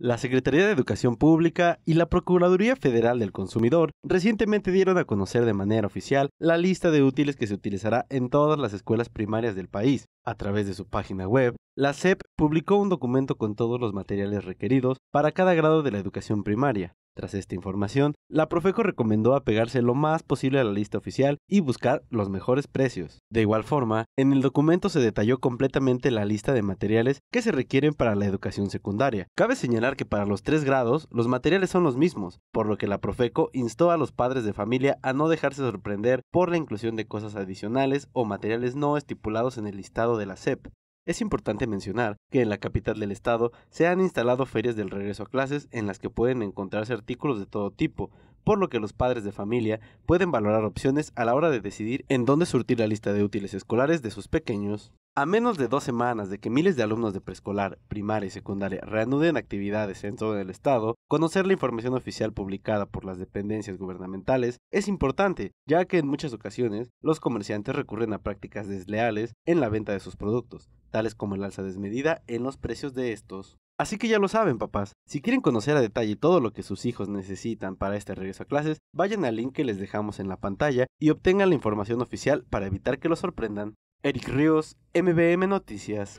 La Secretaría de Educación Pública y la Procuraduría Federal del Consumidor recientemente dieron a conocer de manera oficial la lista de útiles que se utilizará en todas las escuelas primarias del país. A través de su página web, la SEP publicó un documento con todos los materiales requeridos para cada grado de la educación primaria, tras esta información, la Profeco recomendó apegarse lo más posible a la lista oficial y buscar los mejores precios. De igual forma, en el documento se detalló completamente la lista de materiales que se requieren para la educación secundaria. Cabe señalar que para los tres grados, los materiales son los mismos, por lo que la Profeco instó a los padres de familia a no dejarse sorprender por la inclusión de cosas adicionales o materiales no estipulados en el listado de la SEP. Es importante mencionar que en la capital del estado se han instalado ferias del regreso a clases en las que pueden encontrarse artículos de todo tipo, por lo que los padres de familia pueden valorar opciones a la hora de decidir en dónde surtir la lista de útiles escolares de sus pequeños. A menos de dos semanas de que miles de alumnos de preescolar, primaria y secundaria reanuden actividades en todo el estado, conocer la información oficial publicada por las dependencias gubernamentales es importante, ya que en muchas ocasiones los comerciantes recurren a prácticas desleales en la venta de sus productos, tales como el alza desmedida en los precios de estos. Así que ya lo saben, papás. Si quieren conocer a detalle todo lo que sus hijos necesitan para este regreso a clases, vayan al link que les dejamos en la pantalla y obtengan la información oficial para evitar que los sorprendan. Eric Ríos, MBM Noticias.